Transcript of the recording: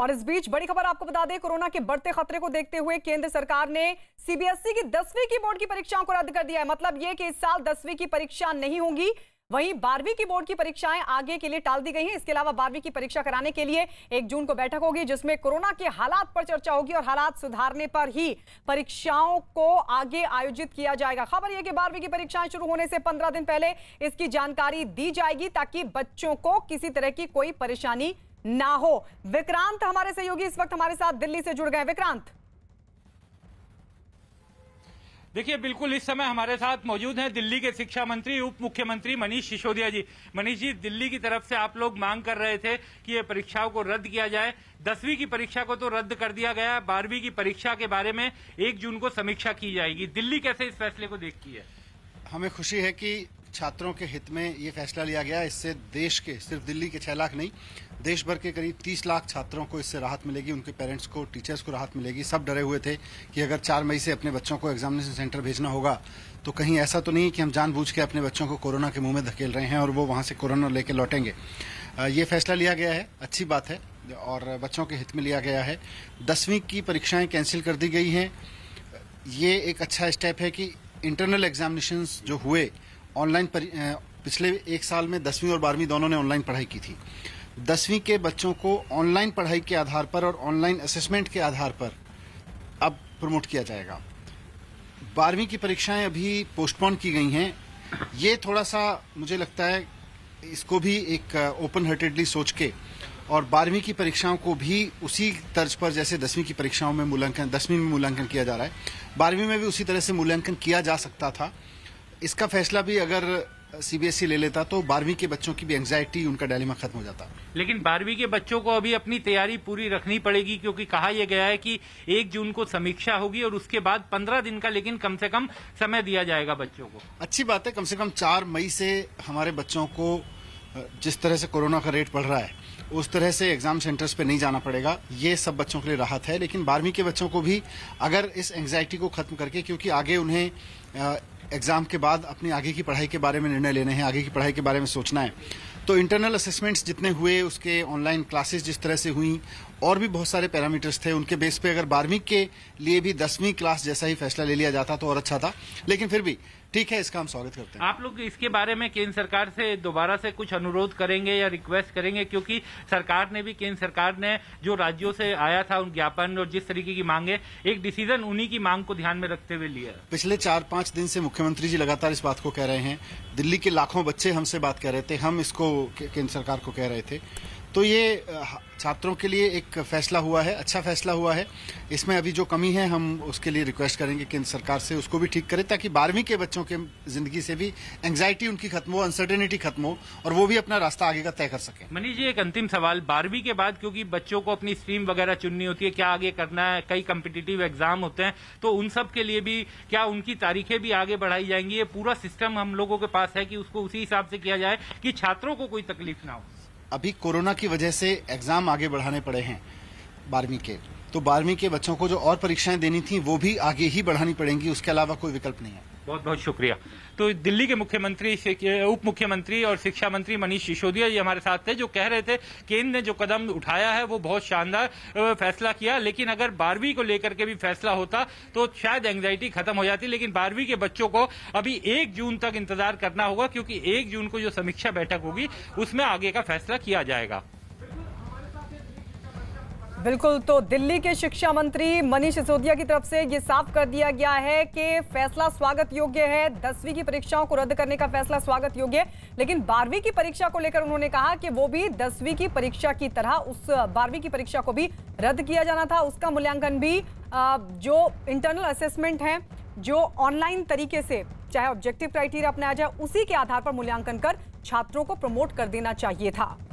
और इस बीच बड़ी खबर आपको बता दें कोरोना के बढ़ते खतरे को देखते हुए केंद्र सरकार ने सीबीएसई की दसवीं की बोर्ड की परीक्षाओं को रद्द कर दिया है मतलब ये कि इस साल दसवीं की परीक्षा नहीं होगी वहीं बारहवीं की बोर्ड की परीक्षाएं आगे के लिए टाल दी गई हैं इसके अलावा बारहवीं की परीक्षा कराने के लिए एक जून को बैठक होगी जिसमें कोरोना के हालात पर चर्चा होगी और हालात सुधारने पर ही परीक्षाओं को आगे आयोजित किया जाएगा खबर यह कि बारहवीं की परीक्षाएं शुरू होने से पंद्रह दिन पहले इसकी जानकारी दी जाएगी ताकि बच्चों को किसी तरह की कोई परेशानी ना हो विक्रांत हमारे सहयोगी इस वक्त हमारे साथ दिल्ली से जुड़ गए विक्रांत देखिए बिल्कुल इस समय हमारे साथ मौजूद हैं दिल्ली के शिक्षा मंत्री उप मुख्यमंत्री मनीष सिसोदिया जी मनीष जी दिल्ली की तरफ से आप लोग मांग कर रहे थे कि ये परीक्षाओं को रद्द किया जाए दसवीं की परीक्षा को तो रद्द कर दिया गया बारहवीं की परीक्षा के बारे में एक जून को समीक्षा की जाएगी दिल्ली कैसे इस फैसले को देखती है हमें खुशी है कि छात्रों के हित में ये फैसला लिया गया इससे देश के सिर्फ दिल्ली के छः लाख नहीं देश भर के करीब तीस लाख छात्रों को इससे राहत मिलेगी उनके पेरेंट्स को टीचर्स को राहत मिलेगी सब डरे हुए थे कि अगर चार मई से अपने बच्चों को एग्जामिनेशन सेंटर भेजना होगा तो कहीं ऐसा तो नहीं कि हम जानबूझ के अपने बच्चों को कोरोना के मुंह में धकेल रहे हैं और वो वहाँ से कोरोना लेके लौटेंगे ये फैसला लिया गया है अच्छी बात है और बच्चों के हित में लिया गया है दसवीं की परीक्षाएं कैंसिल कर दी गई हैं ये एक अच्छा स्टेप है कि इंटरनल एग्जामिनेशन जो हुए ऑनलाइन पिछले एक साल में दसवीं और बारहवीं दोनों ने ऑनलाइन पढ़ाई की थी दसवीं के बच्चों को ऑनलाइन पढ़ाई के आधार पर और ऑनलाइन असेसमेंट के आधार पर अब प्रमोट किया जाएगा बारहवीं की परीक्षाएं अभी पोस्टपोन की गई हैं ये थोड़ा सा मुझे लगता है इसको भी एक ओपन हार्टेडली सोच के और बारहवीं की परीक्षाओं को भी उसी तर्ज पर जैसे दसवीं की परीक्षाओं में मूल्यांकन दसवीं में मूल्यांकन किया जा रहा है बारहवीं में भी उसी तरह से मूल्यांकन किया जा सकता था इसका फैसला भी अगर सीबीएसई e ले लेता तो बारहवीं के बच्चों की भी एंग्जाइटी उनका डायलिमा खत्म हो जाता लेकिन बारहवीं के बच्चों को अभी अपनी तैयारी पूरी रखनी पड़ेगी क्योंकि कहा यह गया है कि एक जून को समीक्षा होगी और उसके बाद पंद्रह दिन का लेकिन कम से कम समय दिया जाएगा बच्चों को अच्छी बात है कम से कम चार मई से हमारे बच्चों को जिस तरह से कोरोना का रेट बढ़ रहा है उस तरह से एग्जाम सेंटर्स पे नहीं जाना पड़ेगा ये सब बच्चों के लिए राहत है लेकिन बारहवीं के बच्चों को भी अगर इस एंग्जाइटी को खत्म करके क्योंकि आगे उन्हें एग्ज़ाम के बाद अपनी आगे की पढ़ाई के बारे में निर्णय लेने हैं आगे की पढ़ाई के बारे में सोचना है तो इंटरनल असेसमेंट्स जितने हुए उसके ऑनलाइन क्लासेस जिस तरह से हुई और भी बहुत सारे पैरामीटर्स थे उनके बेस पे अगर बारहवीं के लिए भी दसवीं क्लास जैसा ही फैसला ले लिया जाता तो और अच्छा था लेकिन फिर भी ठीक है इसका हम स्वागत करते हैं आप लोग इसके बारे में केंद्र सरकार से दोबारा से कुछ अनुरोध करेंगे या रिक्वेस्ट करेंगे क्योंकि सरकार ने भी केंद्र सरकार ने जो राज्यों से आया था उन ज्ञापन और जिस तरीके की मांगे एक डिसीजन उन्हीं की मांग को ध्यान में रखते हुए लिया पिछले चार पांच दिन से मुख्यमंत्री जी लगातार इस बात को कह रहे हैं दिल्ली के लाखों बच्चे हमसे बात कर रहे थे हम इसको केंद्र सरकार को कह रहे थे तो ये छात्रों के लिए एक फैसला हुआ है अच्छा फैसला हुआ है इसमें अभी जो कमी है हम उसके लिए रिक्वेस्ट करेंगे केंद्र सरकार से उसको भी ठीक करें ताकि बारहवीं के बच्चों के जिंदगी से भी एंग्जाइटी उनकी खत्म हो अनसर्टेनिटी खत्म हो और वो भी अपना रास्ता आगे का तय कर सके मनीष जी एक अंतिम सवाल बारहवीं के बाद क्योंकि बच्चों को अपनी स्ट्रीम वगैरह चुननी होती है क्या आगे करना है कई कम्पिटिटिव एग्जाम होते हैं तो उन सब के लिए भी क्या उनकी तारीखें भी आगे बढ़ाई जाएंगी ये पूरा सिस्टम हम लोगों के पास है कि उसको उसी हिसाब से किया जाए कि छात्रों को कोई तकलीफ ना हो अभी कोरोना की वजह से एग्ज़ाम आगे बढ़ाने पड़े हैं बारहवीं के तो बारहवीं के बच्चों को जो और परीक्षाएं देनी थी वो भी आगे ही बढ़ानी पड़ेंगी उसके अलावा कोई विकल्प नहीं है बहुत बहुत शुक्रिया तो दिल्ली के मुख्यमंत्री उप मुख्यमंत्री और शिक्षा मंत्री मनीष सिसोदिया जी हमारे साथ थे जो कह रहे थे केंद्र ने जो कदम उठाया है वो बहुत शानदार फैसला किया लेकिन अगर बारहवीं को लेकर के भी फैसला होता तो शायद एंग्जाइटी खत्म हो जाती लेकिन बारहवीं के बच्चों को अभी एक जून तक इंतजार करना होगा क्योंकि एक जून को जो समीक्षा बैठक होगी उसमें आगे का फैसला किया जाएगा बिल्कुल तो दिल्ली के शिक्षा मंत्री मनीष सिसोदिया की तरफ से यह साफ कर दिया गया है कि फैसला स्वागत योग्य है दसवीं की परीक्षाओं को रद्द करने का फैसला स्वागत योग्य है लेकिन बारहवीं की परीक्षा को लेकर उन्होंने कहा कि वो भी दसवीं की परीक्षा की तरह उस बारहवीं की परीक्षा को भी रद्द किया जाना था उसका मूल्यांकन भी जो इंटरनल असेसमेंट है जो ऑनलाइन तरीके से चाहे ऑब्जेक्टिव क्राइटेरिया अपनाया जाए उसी के आधार पर मूल्यांकन कर छात्रों को प्रमोट कर देना चाहिए था